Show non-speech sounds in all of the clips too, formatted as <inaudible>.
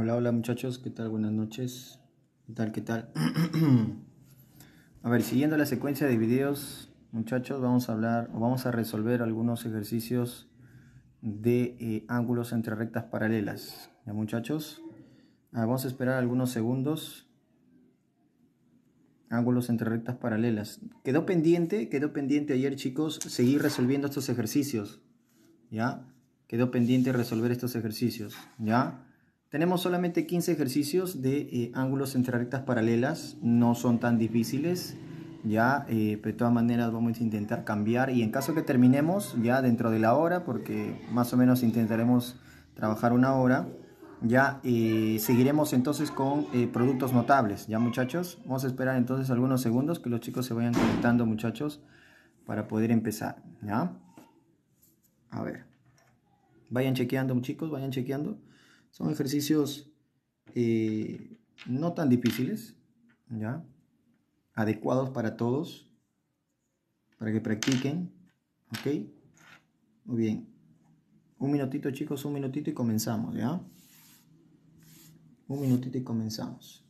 Hola, hola muchachos, ¿qué tal? Buenas noches. ¿Qué tal? ¿Qué tal? <clears throat> a ver, siguiendo la secuencia de videos, muchachos, vamos a hablar o vamos a resolver algunos ejercicios de eh, ángulos entre rectas paralelas. ¿Ya muchachos? Ah, vamos a esperar algunos segundos. Ángulos entre rectas paralelas. Quedó pendiente, quedó pendiente ayer chicos, seguir resolviendo estos ejercicios. ¿Ya? Quedó pendiente resolver estos ejercicios. ¿Ya? Tenemos solamente 15 ejercicios de eh, ángulos entre rectas paralelas, no son tan difíciles, ya, eh, de todas maneras vamos a intentar cambiar y en caso que terminemos ya dentro de la hora, porque más o menos intentaremos trabajar una hora, ya eh, seguiremos entonces con eh, productos notables, ya muchachos. Vamos a esperar entonces algunos segundos que los chicos se vayan conectando, muchachos, para poder empezar, ¿ya? A ver. Vayan chequeando, chicos, vayan chequeando. Son ejercicios eh, no tan difíciles, ¿ya? Adecuados para todos, para que practiquen, ¿ok? Muy bien. Un minutito chicos, un minutito y comenzamos, ¿ya? Un minutito y comenzamos.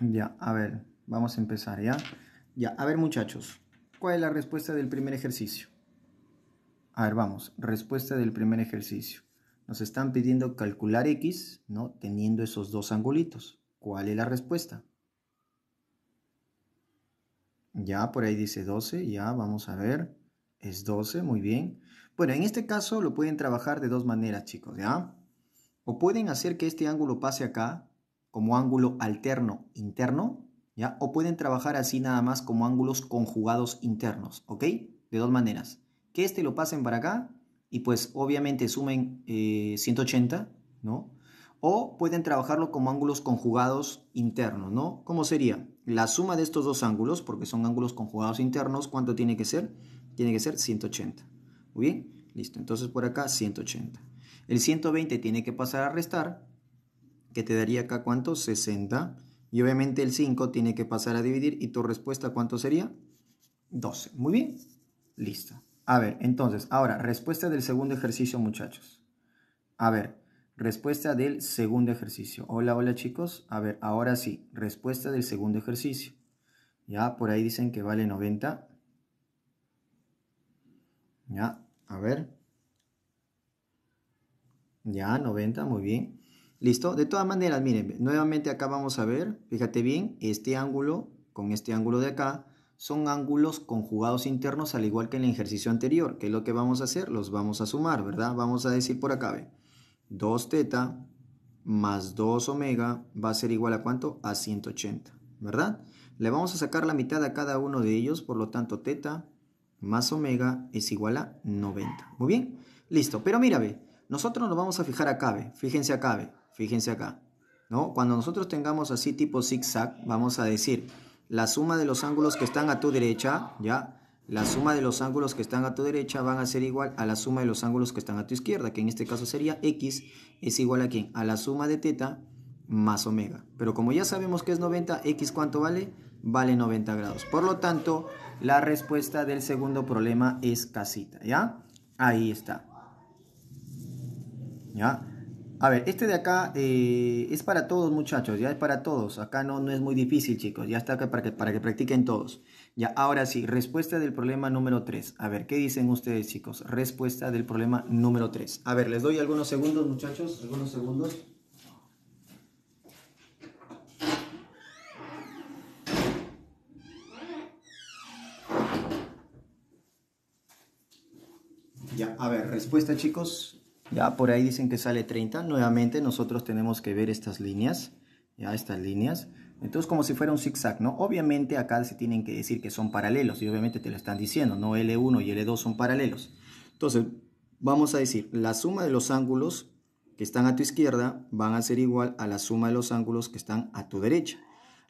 Ya, a ver, vamos a empezar, ¿ya? Ya, a ver muchachos, ¿cuál es la respuesta del primer ejercicio? A ver, vamos, respuesta del primer ejercicio. Nos están pidiendo calcular x, ¿no? Teniendo esos dos angulitos. ¿Cuál es la respuesta? Ya, por ahí dice 12, ya, vamos a ver. Es 12, muy bien. Bueno, en este caso lo pueden trabajar de dos maneras, chicos, ¿ya? O pueden hacer que este ángulo pase acá, como ángulo alterno interno, ¿ya? O pueden trabajar así nada más como ángulos conjugados internos, ¿ok? De dos maneras. Que este lo pasen para acá y pues obviamente sumen 180, eh, ¿no? O pueden trabajarlo como ángulos conjugados internos, ¿no? ¿Cómo sería? La suma de estos dos ángulos, porque son ángulos conjugados internos, ¿cuánto tiene que ser? Tiene que ser 180. Muy bien, listo. Entonces por acá 180. El 120 tiene que pasar a restar que te daría acá cuánto, 60. Y obviamente el 5 tiene que pasar a dividir y tu respuesta cuánto sería? 12. Muy bien, listo. A ver, entonces, ahora, respuesta del segundo ejercicio, muchachos. A ver, respuesta del segundo ejercicio. Hola, hola chicos. A ver, ahora sí, respuesta del segundo ejercicio. Ya, por ahí dicen que vale 90. Ya, a ver. Ya, 90, muy bien. ¿Listo? De todas maneras, miren, nuevamente acá vamos a ver, fíjate bien, este ángulo con este ángulo de acá son ángulos conjugados internos al igual que en el ejercicio anterior. ¿Qué es lo que vamos a hacer? Los vamos a sumar, ¿verdad? Vamos a decir por acá, ve, 2 teta más 2 omega va a ser igual a cuánto? A 180, ¿verdad? Le vamos a sacar la mitad a cada uno de ellos, por lo tanto teta más omega es igual a 90. Muy bien, listo. Pero mira, ve, nosotros nos vamos a fijar acá, ve, fíjense acá, ve. Fíjense acá. ¿no? Cuando nosotros tengamos así tipo zigzag, vamos a decir la suma de los ángulos que están a tu derecha, ¿ya? La suma de los ángulos que están a tu derecha van a ser igual a la suma de los ángulos que están a tu izquierda, que en este caso sería x es igual a quién? A la suma de teta más omega. Pero como ya sabemos que es 90, x cuánto vale? Vale 90 grados. Por lo tanto, la respuesta del segundo problema es casita, ¿ya? Ahí está. ¿Ya? A ver, este de acá eh, es para todos muchachos, ya es para todos. Acá no, no es muy difícil chicos, ya está acá para que, para que practiquen todos. Ya, ahora sí, respuesta del problema número 3. A ver, ¿qué dicen ustedes chicos? Respuesta del problema número 3. A ver, les doy algunos segundos muchachos, algunos segundos. Ya, a ver, respuesta chicos. Ya por ahí dicen que sale 30. Nuevamente nosotros tenemos que ver estas líneas. Ya estas líneas. Entonces como si fuera un zigzag, ¿no? Obviamente acá se tienen que decir que son paralelos y obviamente te lo están diciendo, ¿no? L1 y L2 son paralelos. Entonces vamos a decir, la suma de los ángulos que están a tu izquierda van a ser igual a la suma de los ángulos que están a tu derecha.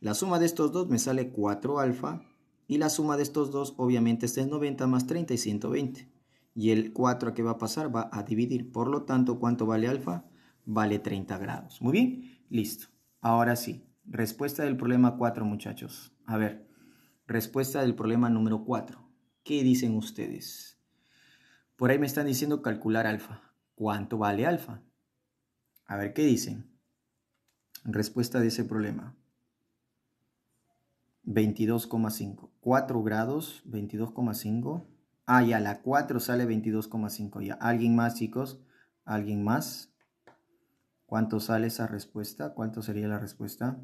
La suma de estos dos me sale 4 alfa y la suma de estos dos obviamente es 90 más 30 y 120 y el 4 qué va a pasar va a dividir. Por lo tanto, ¿cuánto vale alfa? Vale 30 grados. Muy bien, listo. Ahora sí, respuesta del problema 4, muchachos. A ver, respuesta del problema número 4. ¿Qué dicen ustedes? Por ahí me están diciendo calcular alfa. ¿Cuánto vale alfa? A ver, ¿qué dicen? Respuesta de ese problema. 22,5. 4 grados, 22,5 Ah, ya, la 4 sale 22,5. Ya, ¿alguien más, chicos? ¿Alguien más? ¿Cuánto sale esa respuesta? ¿Cuánto sería la respuesta?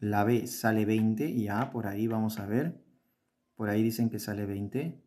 La B sale 20, ya, por ahí vamos a ver. Por ahí dicen que sale 20.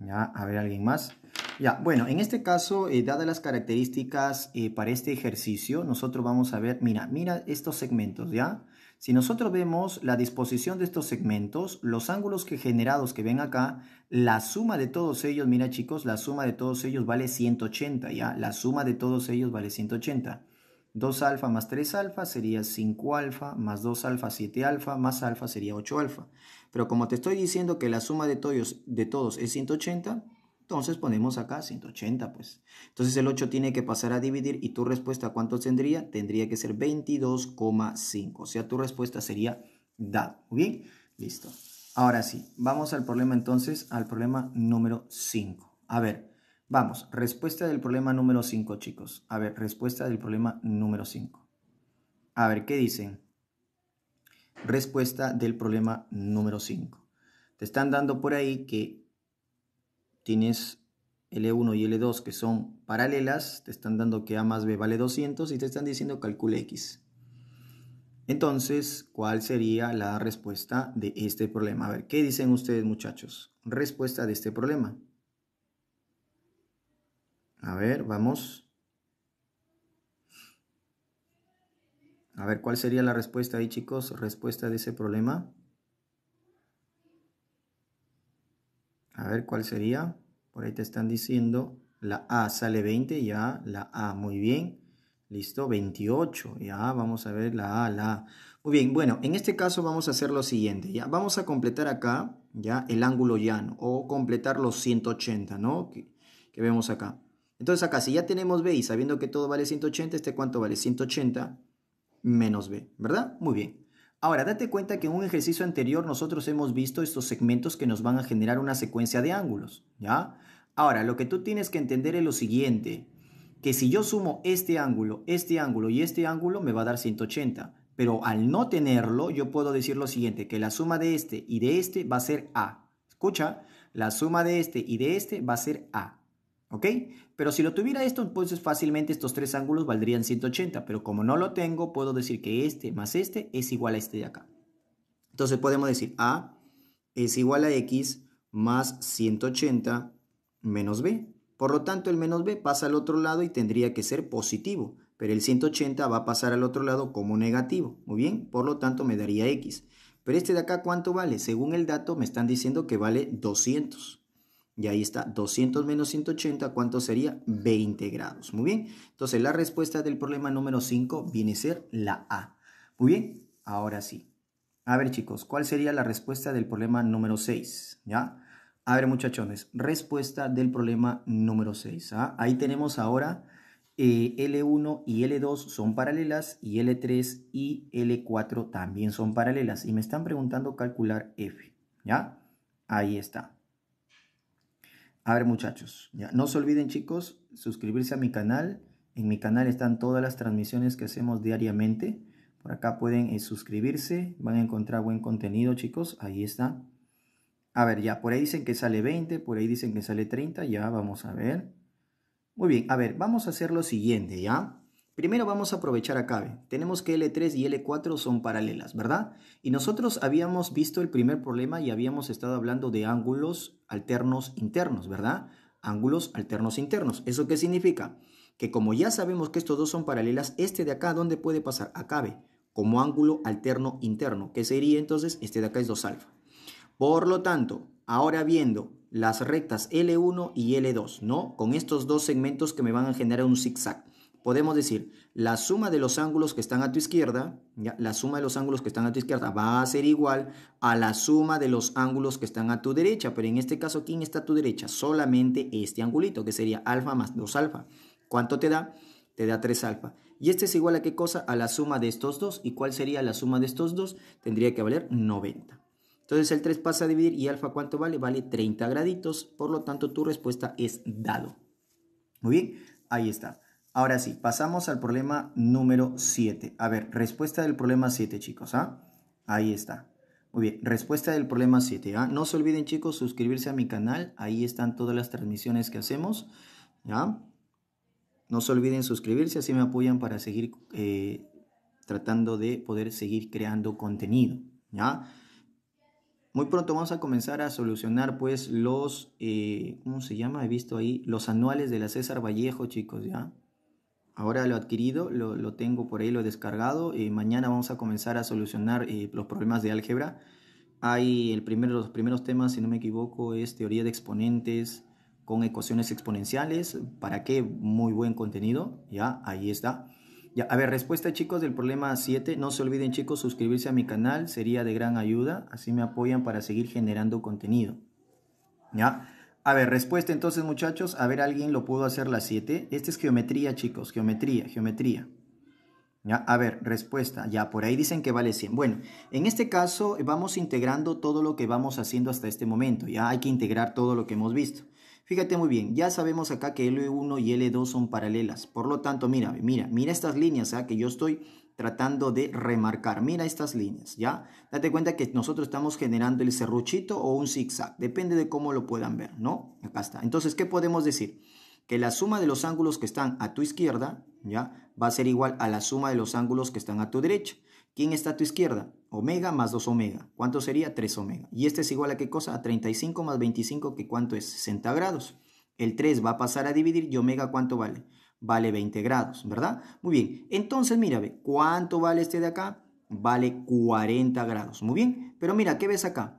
Ya, a ver, ¿alguien más? Ya, bueno, en este caso, eh, dadas las características eh, para este ejercicio, nosotros vamos a ver, mira, mira estos segmentos, ¿ya? Si nosotros vemos la disposición de estos segmentos, los ángulos que generados que ven acá, la suma de todos ellos, mira chicos, la suma de todos ellos vale 180, ¿ya? La suma de todos ellos vale 180. 2 alfa más 3 alfa sería 5 alfa, más 2 alfa 7 alfa, más alfa sería 8 alfa. Pero como te estoy diciendo que la suma de todos, de todos es 180, entonces ponemos acá 180, pues. Entonces el 8 tiene que pasar a dividir y tu respuesta, ¿cuánto tendría? Tendría que ser 22,5. O sea, tu respuesta sería dado. ¿Muy bien? Listo. Ahora sí, vamos al problema entonces, al problema número 5. A ver, vamos, respuesta del problema número 5, chicos. A ver, respuesta del problema número 5. A ver, ¿qué dicen? Respuesta del problema número 5. Te están dando por ahí que tienes L1 y L2 que son paralelas, te están dando que A más B vale 200 y te están diciendo calcule X. Entonces, ¿cuál sería la respuesta de este problema? A ver, ¿qué dicen ustedes muchachos? Respuesta de este problema. A ver, vamos. A ver, ¿cuál sería la respuesta ahí chicos? Respuesta de ese problema. A ver cuál sería. Por ahí te están diciendo la A sale 20, ya, la A, muy bien. Listo, 28, ya, vamos a ver la A, la A. Muy bien, bueno, en este caso vamos a hacer lo siguiente, ya, vamos a completar acá, ya, el ángulo llano, o completar los 180, ¿no? Que, que vemos acá. Entonces acá, si ya tenemos B y sabiendo que todo vale 180, ¿este cuánto vale? 180 menos B, ¿verdad? Muy bien. Ahora, date cuenta que en un ejercicio anterior nosotros hemos visto estos segmentos que nos van a generar una secuencia de ángulos, ¿ya? Ahora, lo que tú tienes que entender es lo siguiente, que si yo sumo este ángulo, este ángulo y este ángulo me va a dar 180, pero al no tenerlo yo puedo decir lo siguiente, que la suma de este y de este va a ser A. Escucha, la suma de este y de este va a ser A. ¿ok? Pero si lo tuviera esto, entonces fácilmente estos tres ángulos valdrían 180, pero como no lo tengo, puedo decir que este más este es igual a este de acá. Entonces podemos decir A es igual a X más 180 menos B. Por lo tanto, el menos B pasa al otro lado y tendría que ser positivo, pero el 180 va a pasar al otro lado como negativo, muy bien, por lo tanto me daría X. Pero este de acá, ¿cuánto vale? Según el dato me están diciendo que vale 200. Y ahí está, 200 menos 180, ¿cuánto sería? 20 grados. Muy bien, entonces la respuesta del problema número 5 viene a ser la A. Muy bien, ahora sí. A ver chicos, ¿cuál sería la respuesta del problema número 6? ¿Ya? A ver muchachones, respuesta del problema número 6. ¿ah? Ahí tenemos ahora eh, L1 y L2 son paralelas y L3 y L4 también son paralelas. Y me están preguntando calcular F. ¿Ya? Ahí está. A ver muchachos, ya. no se olviden chicos, suscribirse a mi canal. En mi canal están todas las transmisiones que hacemos diariamente. Por acá pueden eh, suscribirse, van a encontrar buen contenido chicos, ahí está. A ver, ya, por ahí dicen que sale 20, por ahí dicen que sale 30, ya vamos a ver. Muy bien, a ver, vamos a hacer lo siguiente, ¿ya? Primero vamos a aprovechar acá, Tenemos que L3 y L4 son paralelas, ¿verdad? Y nosotros habíamos visto el primer problema y habíamos estado hablando de ángulos alternos internos, ¿verdad? Ángulos alternos internos. ¿Eso qué significa? Que como ya sabemos que estos dos son paralelas, este de acá, ¿dónde puede pasar? A como ángulo alterno interno, que sería entonces este de acá es 2 alfa. Por lo tanto, ahora viendo las rectas L1 y L2, ¿no? Con estos dos segmentos que me van a generar un zigzag podemos decir la suma de los ángulos que están a tu izquierda, la suma de los ángulos que están a tu izquierda va a ser igual a la suma de los ángulos que están a tu derecha, pero en este caso, ¿quién está a tu derecha? Solamente este angulito, que sería alfa más 2 alfa. ¿Cuánto te da? Te da 3 alfa. ¿Y este es igual a qué cosa? A la suma de estos dos. ¿Y cuál sería la suma de estos dos? Tendría que valer 90. Entonces el 3 pasa a dividir y alfa cuánto vale? Vale 30 graditos, por lo tanto tu respuesta es dado. Muy bien, ahí está. Ahora sí, pasamos al problema número 7. A ver, respuesta del problema 7, chicos, ¿ah? Ahí está. Muy bien, respuesta del problema 7, ¿ah? No se olviden, chicos, suscribirse a mi canal. Ahí están todas las transmisiones que hacemos, ¿ya? No se olviden suscribirse, así me apoyan para seguir eh, tratando de poder seguir creando contenido, ¿ya? Muy pronto vamos a comenzar a solucionar pues los, eh, ¿cómo se llama? He visto ahí los anuales de la César Vallejo, chicos, ¿ya? Ahora lo adquirido, lo, tengo por ahí, lo he descargado. Y eh, mañana vamos a comenzar a solucionar eh, los problemas de álgebra. Hay el primero, los primeros temas, si no me equivoco, es teoría de exponentes con ecuaciones exponenciales. ¿Para qué? Muy buen contenido. Ya, ahí está. Ya, a ver, respuesta chicos del problema 7. No se olviden chicos suscribirse a mi canal, sería de gran ayuda. Así me apoyan para seguir generando contenido. Ya. A ver, respuesta entonces muchachos. A ver, alguien lo pudo hacer las 7. Esta es geometría, chicos. Geometría, geometría. Ya, a ver, respuesta. Ya, por ahí dicen que vale 100. Bueno, en este caso vamos integrando todo lo que vamos haciendo hasta este momento. Ya hay que integrar todo lo que hemos visto. Fíjate muy bien, ya sabemos acá que L1 y L2 son paralelas. Por lo tanto, mira, mira, mira estas líneas ¿ah? que yo estoy tratando de remarcar. Mira estas líneas, ¿ya? Date cuenta que nosotros estamos generando el serruchito o un zigzag. Depende de cómo lo puedan ver, ¿no? Acá está. Entonces, ¿qué podemos decir? Que la suma de los ángulos que están a tu izquierda, ¿ya? Va a ser igual a la suma de los ángulos que están a tu derecha. ¿Quién está a tu izquierda? Omega más 2 omega. ¿Cuánto sería? 3 omega. ¿Y este es igual a qué cosa? A 35 más 25, que cuánto es? 60 grados. El 3 va a pasar a dividir y omega cuánto vale? Vale 20 grados, ¿verdad? Muy bien. Entonces, mira, ve, ¿cuánto vale este de acá? Vale 40 grados. Muy bien. Pero mira, ¿qué ves acá?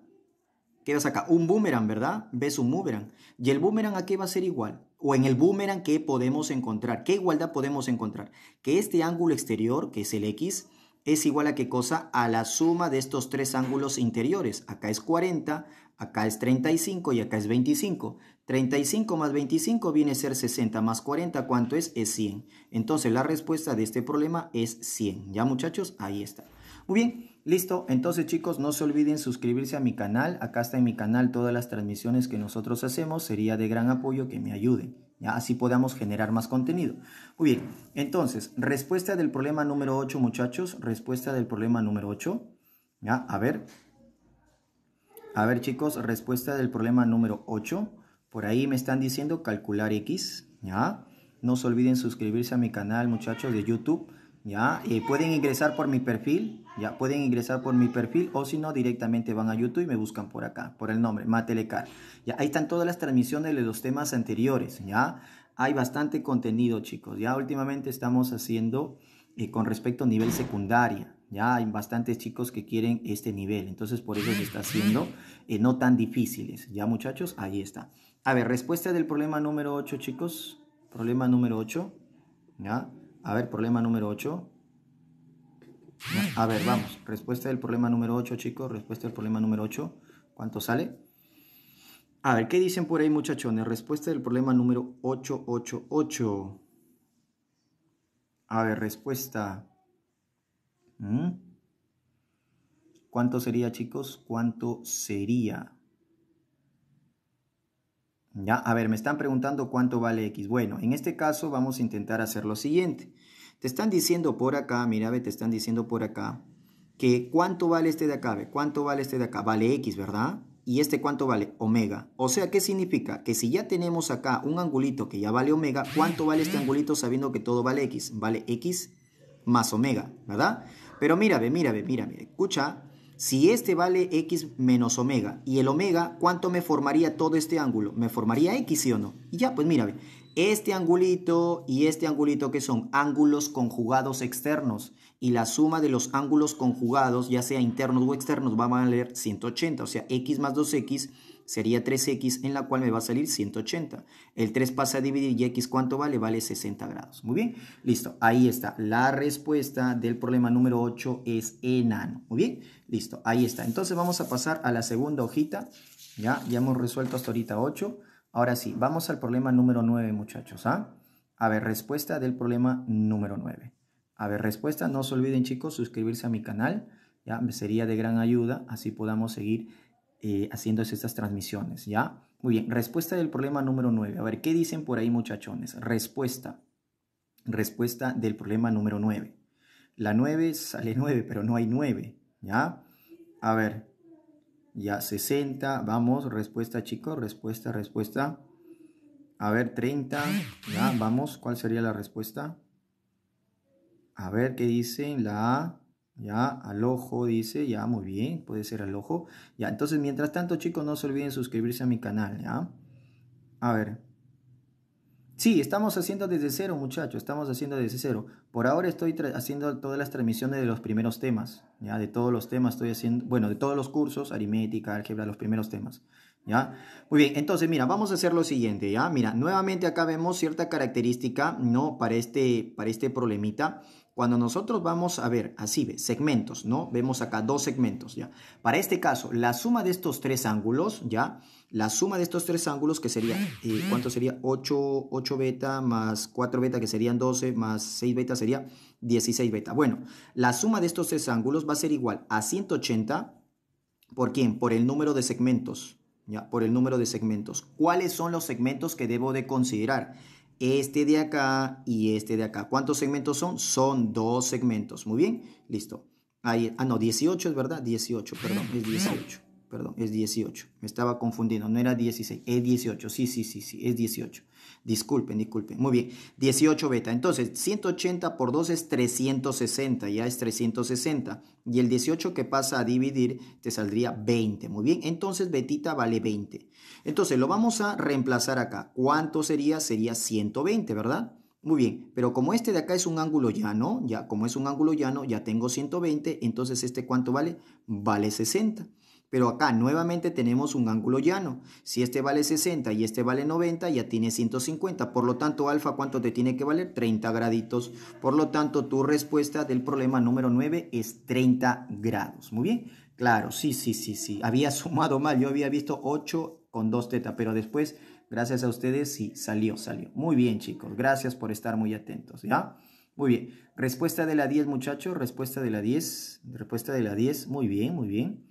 ¿Qué ves acá? Un boomerang, ¿verdad? Ves un boomerang. ¿Y el boomerang a qué va a ser igual? o en el boomerang ¿qué podemos encontrar, qué igualdad podemos encontrar, que este ángulo exterior, que es el X, es igual a qué cosa? A la suma de estos tres ángulos interiores. Acá es 40, acá es 35 y acá es 25. 35 más 25 viene a ser 60 más 40, ¿cuánto es? Es 100. Entonces la respuesta de este problema es 100. ¿Ya muchachos? Ahí está. Muy bien, listo. Entonces chicos, no se olviden suscribirse a mi canal. Acá está en mi canal todas las transmisiones que nosotros hacemos. Sería de gran apoyo que me ayuden. Así podamos generar más contenido. Muy bien, entonces, respuesta del problema número 8, muchachos. Respuesta del problema número 8. ¿ya? A ver. A ver, chicos, respuesta del problema número 8. Por ahí me están diciendo calcular X, ¿ya? No se olviden suscribirse a mi canal, muchachos, de YouTube. ¿ya? pueden ingresar por mi perfil, ¿ya? Pueden ingresar por mi perfil o si no, directamente van a YouTube y me buscan por acá, por el nombre, Matelecar. ¿ya? Ahí están todas las transmisiones de los temas anteriores, ¿ya? Hay bastante contenido, chicos. Ya últimamente estamos haciendo eh, con respecto a nivel secundaria, ya hay bastantes chicos que quieren este nivel, entonces por eso se está haciendo eh, no tan difíciles, ¿ya muchachos? Ahí está. A ver, respuesta del problema número 8, chicos. Problema número 8, ¿ya? A ver, problema número 8. A ver, vamos. Respuesta del problema número 8, chicos. Respuesta del problema número 8. ¿Cuánto sale? A ver, ¿qué dicen por ahí, muchachones? Respuesta del problema número 888. A ver, respuesta. ¿Mm? ¿Cuánto sería, chicos? ¿Cuánto sería? Ya, a ver, me están preguntando cuánto vale X. Bueno, en este caso vamos a intentar hacer lo siguiente. Te están diciendo por acá, mira, ve, te están diciendo por acá que cuánto vale este de acá, ve, cuánto vale este de acá, vale X, ¿verdad? ¿Y este cuánto vale? Omega. O sea, ¿qué significa? Que si ya tenemos acá un angulito que ya vale omega, ¿cuánto vale este angulito sabiendo que todo vale X? Vale X más omega, ¿verdad? Pero mira, ve, mira, ve, mira, escucha, si este vale x menos omega y el omega, ¿cuánto me formaría todo este ángulo? ¿Me formaría x, sí o no? Y ya, pues mira, este angulito y este angulito que son ángulos conjugados externos y la suma de los ángulos conjugados, ya sea internos o externos, va a valer 180, o sea, x más 2x sería 3x en la cual me va a salir 180. El 3 pasa a dividir y x cuánto vale, vale 60 grados. Muy bien, listo, ahí está. La respuesta del problema número 8 es enano. Muy bien, listo, ahí está. Entonces vamos a pasar a la segunda hojita. Ya, ya hemos resuelto hasta ahorita 8. Ahora sí, vamos al problema número 9, muchachos. ¿ah? A ver, respuesta del problema número 9. A ver, respuesta, no se olviden chicos, suscribirse a mi canal, ya me sería de gran ayuda, así podamos seguir eh, haciéndose estas transmisiones, ¿ya? Muy bien, respuesta del problema número 9. A ver, ¿qué dicen por ahí muchachones? Respuesta. Respuesta del problema número 9. La 9 sale 9, pero no hay 9, ¿ya? A ver, ya 60, vamos, respuesta chicos, respuesta, respuesta. A ver, 30, ya, vamos, ¿cuál sería la respuesta? A ver, ¿qué dicen? La A. Ya, al ojo dice, ya, muy bien, puede ser al ojo. Ya, entonces, mientras tanto, chicos, no se olviden suscribirse a mi canal, ¿ya? A ver. Sí, estamos haciendo desde cero, muchachos, estamos haciendo desde cero. Por ahora estoy haciendo todas las transmisiones de los primeros temas, ¿ya? De todos los temas estoy haciendo, bueno, de todos los cursos, aritmética, álgebra, los primeros temas, ¿ya? Muy bien, entonces, mira, vamos a hacer lo siguiente, ¿ya? Mira, nuevamente acá vemos cierta característica, ¿no? Para este, para este problemita, cuando nosotros vamos a ver, así ve, segmentos, ¿no? Vemos acá dos segmentos, ¿ya? Para este caso, la suma de estos tres ángulos, ¿ya? La suma de estos tres ángulos, que sería, eh, ¿cuánto sería? 8, 8 beta más 4 beta, que serían 12, más 6 beta sería 16 beta. Bueno, la suma de estos tres ángulos va a ser igual a 180, ¿por quién? Por el número de segmentos, ¿ya? Por el número de segmentos. ¿Cuáles son los segmentos que debo de considerar? este de acá y este de acá. ¿Cuántos segmentos son? Son dos segmentos. Muy bien, listo. Ahí, ah, no, 18 es verdad, 18, perdón, es 18 perdón, es 18. Me estaba confundiendo, no era 16, es 18. Sí, sí, sí, sí, es 18. Disculpen, disculpen. Muy bien, 18 beta. Entonces, 180 por 2 es 360, ya es 360. Y el 18 que pasa a dividir te saldría 20. Muy bien, entonces betita vale 20. Entonces, lo vamos a reemplazar acá. ¿Cuánto sería? Sería 120, ¿verdad? Muy bien, pero como este de acá es un ángulo llano, ya como es un ángulo llano, ya tengo 120, entonces este cuánto vale? Vale 60. Pero acá nuevamente tenemos un ángulo llano. Si este vale 60 y este vale 90, ya tiene 150. Por lo tanto, alfa, ¿cuánto te tiene que valer? 30 graditos. Por lo tanto, tu respuesta del problema número 9 es 30 grados. Muy bien. Claro, sí, sí, sí, sí. Había <laughs> sumado mal. Yo había visto 8 con 2 teta, pero después, gracias a ustedes, sí, salió, salió. Muy bien, chicos. Gracias por estar muy atentos, ¿ya? Muy bien. Respuesta de la 10, muchachos. Respuesta de la 10. Respuesta de la 10. Muy bien, muy bien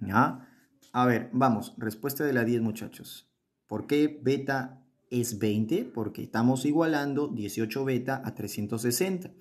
ya A ver, vamos, respuesta de la 10 muchachos. ¿Por qué beta es 20? Porque estamos igualando 18 beta a 360.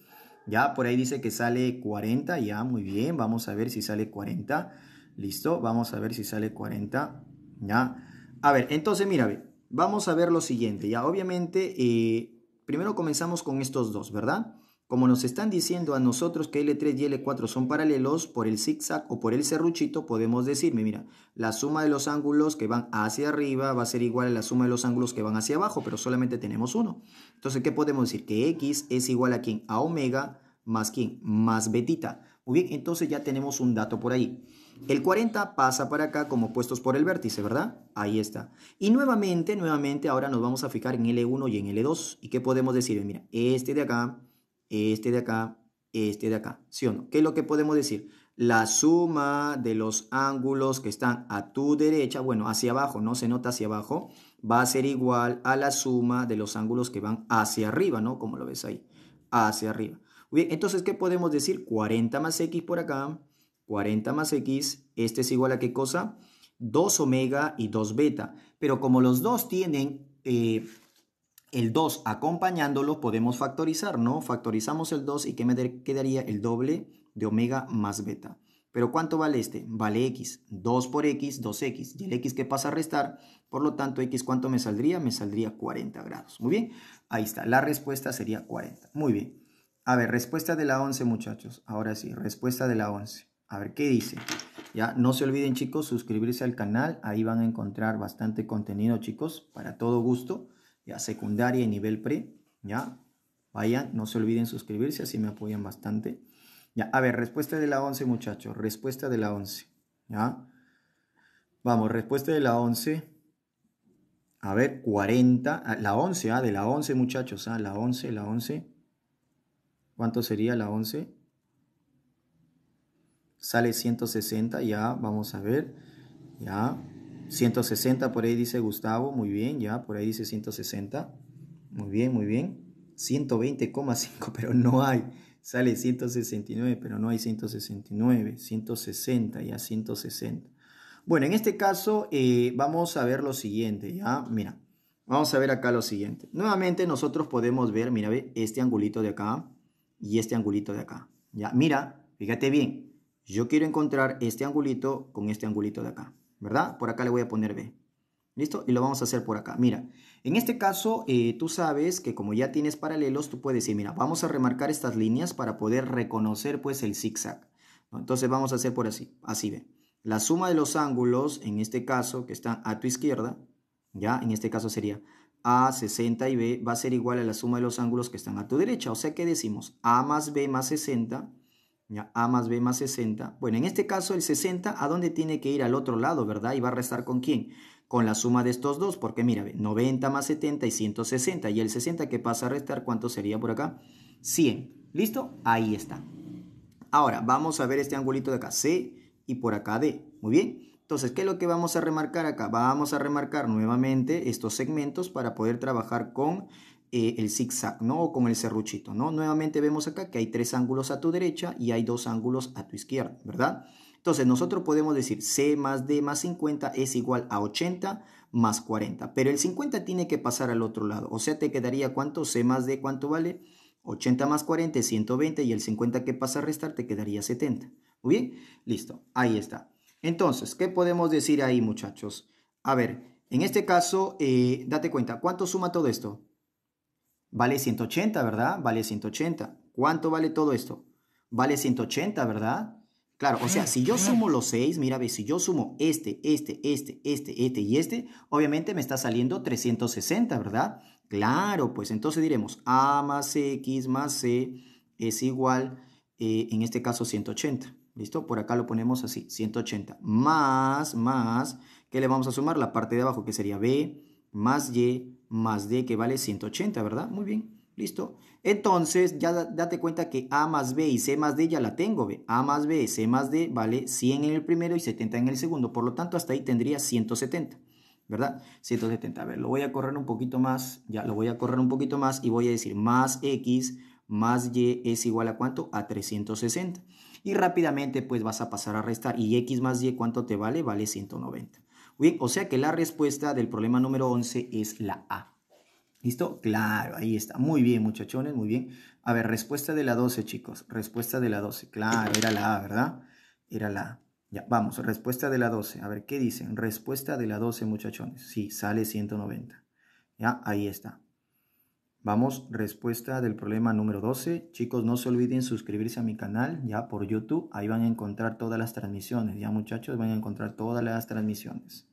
Ya por ahí dice que sale 40, ya muy bien, vamos a ver si sale 40. Listo, vamos a ver si sale 40. Ya. A ver, entonces mira, vamos a ver lo siguiente. Ya, obviamente, eh, primero comenzamos con estos dos, ¿verdad? Como nos están diciendo a nosotros que L3 y L4 son paralelos por el zigzag o por el serruchito, podemos decirme, mira, la suma de los ángulos que van hacia arriba va a ser igual a la suma de los ángulos que van hacia abajo, pero solamente tenemos uno. Entonces, ¿qué podemos decir? Que X es igual a quién? A omega más quién? Más betita. Muy bien, entonces ya tenemos un dato por ahí. El 40 pasa para acá como puestos por el vértice, ¿verdad? Ahí está. Y nuevamente, nuevamente, ahora nos vamos a fijar en L1 y en L2. ¿Y qué podemos decir? Mira, este de acá este de acá, este de acá. ¿Sí o no? ¿Qué es lo que podemos decir? La suma de los ángulos que están a tu derecha, bueno, hacia abajo, no se nota hacia abajo, va a ser igual a la suma de los ángulos que van hacia arriba, ¿no? Como lo ves ahí, hacia arriba. Bien, entonces, ¿qué podemos decir? 40 más x por acá, 40 más x, este es igual a qué cosa? 2 omega y 2 beta. Pero como los dos tienen eh, el 2 acompañándolo podemos factorizar, ¿no? Factorizamos el 2 y que me quedaría el doble de omega más beta. Pero ¿cuánto vale este? Vale x. 2 por x, 2x. Y el x que pasa a restar, por lo tanto, x cuánto me saldría? Me saldría 40 grados. Muy bien, ahí está. La respuesta sería 40. Muy bien. A ver, respuesta de la 11, muchachos. Ahora sí, respuesta de la 11. A ver, ¿qué dice? Ya, no se olviden, chicos, suscribirse al canal. Ahí van a encontrar bastante contenido, chicos, para todo gusto ya secundaria y nivel pre, ya. Vayan, no se olviden suscribirse, así me apoyan bastante. Ya, a ver, respuesta de la 11, muchachos, respuesta de la 11, ya. Vamos, respuesta de la 11. A ver, 40, ah, la 11, ah, de la 11, muchachos, ah, la 11, la 11. ¿Cuánto sería la 11? Sale 160, ya, vamos a ver. Ya, 160 por ahí dice Gustavo, muy bien, ya, por ahí dice 160. Muy bien, muy bien. 120,5, pero no hay. Sale 169, pero no hay 169. 160, ya 160. Bueno, en este caso eh, vamos a ver lo siguiente, ya, mira. Vamos a ver acá lo siguiente. Nuevamente nosotros podemos ver, mira, ve, este angulito de acá y este angulito de acá. Ya, mira, fíjate bien. Yo quiero encontrar este angulito con este angulito de acá. ¿verdad? Por acá le voy a poner B. ¿Listo? Y lo vamos a hacer por acá. Mira, en este caso eh, tú sabes que como ya tienes paralelos, tú puedes decir, mira, vamos a remarcar estas líneas para poder reconocer pues el zigzag. Entonces vamos a hacer por así, así ve. La suma de los ángulos, en este caso, que están a tu izquierda, ya, en este caso sería A, 60 y B, va a ser igual a la suma de los ángulos que están a tu derecha. O sea, que decimos? A más B más 60 a más B más 60. Bueno, en este caso el 60, ¿a dónde tiene que ir? Al otro lado, ¿verdad? Y va a restar con quién? Con la suma de estos dos, porque mira, 90 más 70 y 160. Y el 60 que pasa a restar, ¿cuánto sería por acá? 100. ¿Listo? Ahí está. Ahora, vamos a ver este angulito de acá, C y por acá D. Muy bien. Entonces, ¿qué es lo que vamos a remarcar acá? Vamos a remarcar nuevamente estos segmentos para poder trabajar con el eh, el zigzag, ¿no? O con el serruchito, ¿no? Nuevamente vemos acá que hay tres ángulos a tu derecha y hay dos ángulos a tu izquierda, ¿verdad? Entonces nosotros podemos decir C más D más 50 es igual a 80 más 40. Pero el 50 tiene que pasar al otro lado. O sea, te quedaría cuánto? C más D, ¿cuánto vale? 80 más 40 es 120 y el 50 que pasa a restar te quedaría 70. Muy bien, listo, ahí está. Entonces, ¿qué podemos decir ahí muchachos? A ver, en este caso, eh, date cuenta, ¿cuánto suma todo esto? Vale 180, ¿verdad? Vale 180. ¿Cuánto vale todo esto? Vale 180, ¿verdad? Claro, o sea, si yo sumo los 6, mira, ve, si yo sumo este, este, este, este, este y este, obviamente me está saliendo 360, ¿verdad? Claro, pues entonces diremos A más X más C es igual, eh, en este caso 180. ¿Listo? Por acá lo ponemos así, 180. Más, más, ¿qué le vamos a sumar? La parte de abajo que sería B más Y más D que vale 180, ¿verdad? Muy bien, listo. Entonces, ya date cuenta que A más B y C más D ya la tengo. ¿ve? A más B, C más D vale 100 en el primero y 70 en el segundo. Por lo tanto, hasta ahí tendría 170, ¿verdad? 170. A ver, lo voy a correr un poquito más. Ya lo voy a correr un poquito más y voy a decir más X más Y es igual a cuánto? A 360. Y rápidamente, pues, vas a pasar a restar. ¿Y X más Y cuánto te vale? Vale 190 o sea que la respuesta del problema número 11 es la A. ¿Listo? Claro, ahí está. Muy bien, muchachones, muy bien. A ver, respuesta de la 12, chicos. Respuesta de la 12. Claro, era la A, ¿verdad? Era la A. Ya, vamos, respuesta de la 12. A ver, ¿qué dicen? Respuesta de la 12, muchachones. Sí, sale 190. Ya, ahí está. Vamos, respuesta del problema número 12. Chicos, no se olviden suscribirse a mi canal ya por YouTube. Ahí van a encontrar todas las transmisiones. Ya muchachos, van a encontrar todas las transmisiones.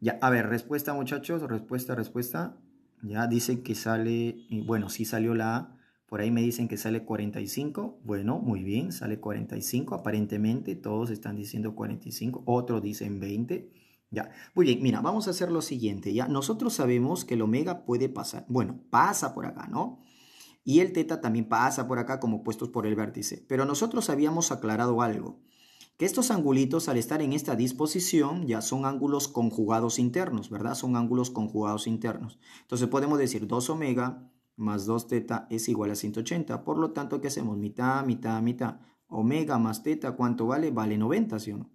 Ya, a ver, respuesta muchachos, respuesta, respuesta. Ya dicen que sale, bueno, sí salió la A. Por ahí me dicen que sale 45. Bueno, muy bien, sale 45. Aparentemente todos están diciendo 45. Otros dicen 20. Ya, muy bien, mira, vamos a hacer lo siguiente, ¿ya? Nosotros sabemos que el omega puede pasar, bueno, pasa por acá, ¿no? Y el teta también pasa por acá como puestos por el vértice. Pero nosotros habíamos aclarado algo, que estos angulitos al estar en esta disposición ya son ángulos conjugados internos, ¿verdad? Son ángulos conjugados internos. Entonces podemos decir 2 omega más 2 teta es igual a 180. Por lo tanto, ¿qué hacemos? Mitad, mitad, mitad. Omega más teta, ¿cuánto vale? Vale 90, ¿sí o no?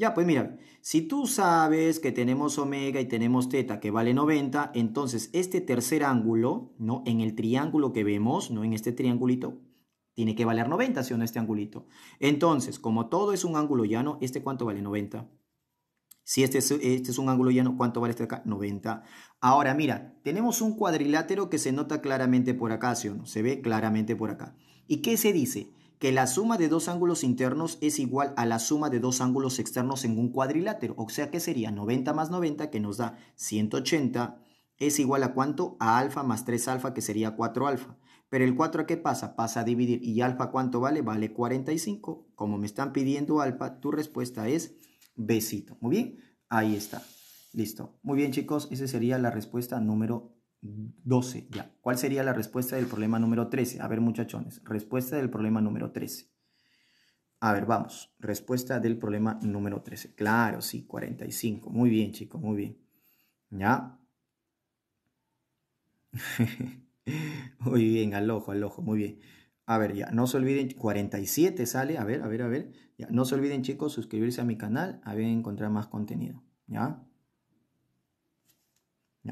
Ya, pues mira, si tú sabes que tenemos omega y tenemos teta que vale 90, entonces este tercer ángulo, ¿no? En el triángulo que vemos, ¿no? En este triangulito, tiene que valer 90, si o no? Este angulito. Entonces, como todo es un ángulo llano, ¿este cuánto vale? 90. Si este es, este es un ángulo llano, ¿cuánto vale este acá? 90. Ahora, mira, tenemos un cuadrilátero que se nota claramente por acá, ¿sí o no? Se ve claramente por acá. ¿Y qué se dice? que la suma de dos ángulos internos es igual a la suma de dos ángulos externos en un cuadrilátero. O sea que sería 90 más 90, que nos da 180, es igual a cuánto? A alfa más 3 alfa, que sería 4 alfa. Pero el 4 a qué pasa? Pasa a dividir. ¿Y alfa cuánto vale? Vale 45. Como me están pidiendo alfa, tu respuesta es besito. Muy bien, ahí está. Listo. Muy bien chicos, esa sería la respuesta número 12, ya. ¿Cuál sería la respuesta del problema número 13? A ver, muchachones, respuesta del problema número 13. A ver, vamos. Respuesta del problema número 13. Claro, sí, 45. Muy bien, chicos, muy bien. ¿Ya? <laughs> muy bien, al ojo, al ojo, muy bien. A ver, ya, no se olviden, 47 sale, a ver, a ver, a ver. Ya, no se olviden, chicos, suscribirse a mi canal, a ver, encontrar más contenido. ¿Ya?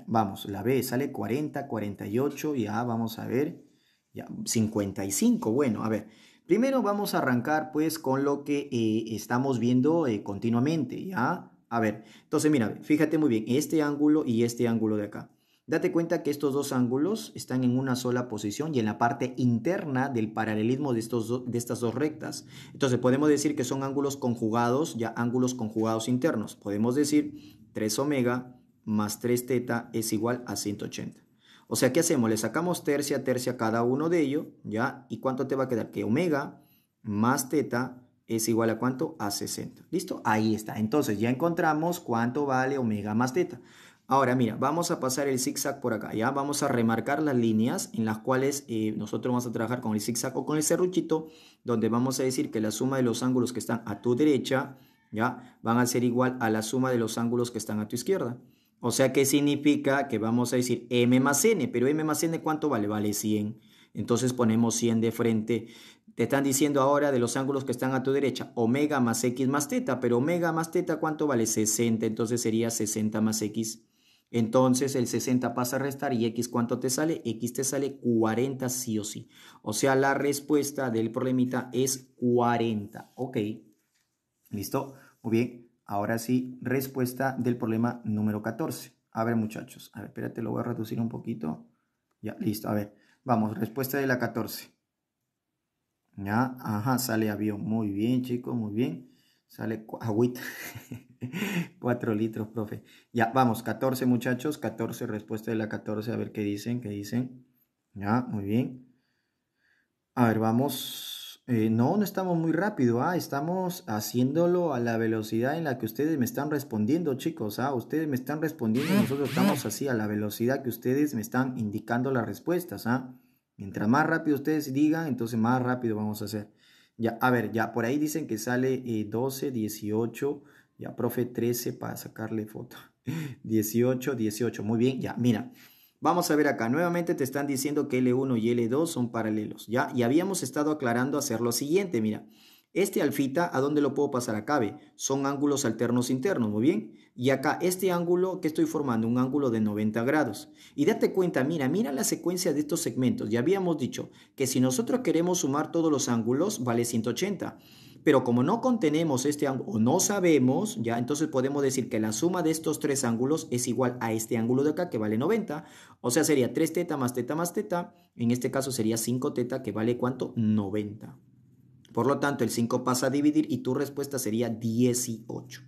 Vamos, la B sale 40, 48, ya vamos a ver, ya, 55. Bueno, a ver, primero vamos a arrancar pues con lo que eh, estamos viendo eh, continuamente, ¿ya? A ver, entonces mira, fíjate muy bien, este ángulo y este ángulo de acá. Date cuenta que estos dos ángulos están en una sola posición y en la parte interna del paralelismo de, estos de estas dos rectas. Entonces podemos decir que son ángulos conjugados, ya ángulos conjugados internos. Podemos decir 3 omega más 3 teta es igual a 180. O sea, ¿qué hacemos? Le sacamos tercia, tercia cada uno de ellos, ¿ya? ¿Y cuánto te va a quedar? Que omega más teta es igual a cuánto? A 60. ¿Listo? Ahí está. Entonces ya encontramos cuánto vale omega más teta. Ahora, mira, vamos a pasar el zigzag por acá, ¿ya? Vamos a remarcar las líneas en las cuales eh, nosotros vamos a trabajar con el zigzag o con el serruchito, donde vamos a decir que la suma de los ángulos que están a tu derecha, ¿ya? Van a ser igual a la suma de los ángulos que están a tu izquierda. O sea que significa que vamos a decir m más n, pero m más n cuánto vale? Vale 100. Entonces ponemos 100 de frente. Te están diciendo ahora de los ángulos que están a tu derecha, omega más x más teta, pero omega más teta cuánto vale 60, entonces sería 60 más x. Entonces el 60 pasa a restar y x cuánto te sale? x te sale 40 sí o sí. O sea, la respuesta del problemita es 40. Ok, ¿listo? Muy bien. Ahora sí, respuesta del problema número 14. A ver, muchachos. A ver, espérate, lo voy a reducir un poquito. Ya, listo. A ver, vamos, respuesta de la 14. Ya, ajá, sale avión. Muy bien, chicos, muy bien. Sale agüita. 4 <laughs> litros, profe. Ya, vamos, 14 muchachos, 14, respuesta de la 14, a ver qué dicen, qué dicen. Ya, muy bien. A ver, vamos. Eh, no, no estamos muy rápido, ah, estamos haciéndolo a la velocidad en la que ustedes me están respondiendo, chicos, ah, ustedes me están respondiendo, nosotros estamos así a la velocidad que ustedes me están indicando las respuestas, ah. Mientras más rápido ustedes digan, entonces más rápido vamos a hacer. Ya, a ver, ya por ahí dicen que sale 12, eh, 18, ya profe 13 para sacarle foto. 18, <laughs> 18, muy bien, ya, mira. Vamos a ver acá, nuevamente te están diciendo que L1 y L2 son paralelos, ¿ya? Y habíamos estado aclarando hacer lo siguiente, mira. Este alfita, ¿a dónde lo puedo pasar acá? Son ángulos alternos internos, muy bien. Y acá, este ángulo que estoy formando, un ángulo de 90 grados. Y date cuenta, mira, mira la secuencia de estos segmentos. Ya habíamos dicho que si nosotros queremos sumar todos los ángulos, vale 180 pero como no contenemos este ángulo o no sabemos, ya entonces podemos decir que la suma de estos tres ángulos es igual a este ángulo de acá que vale 90, o sea, sería 3 teta más teta más teta, en este caso sería 5 teta que vale cuánto? 90. Por lo tanto, el 5 pasa a dividir y tu respuesta sería 18.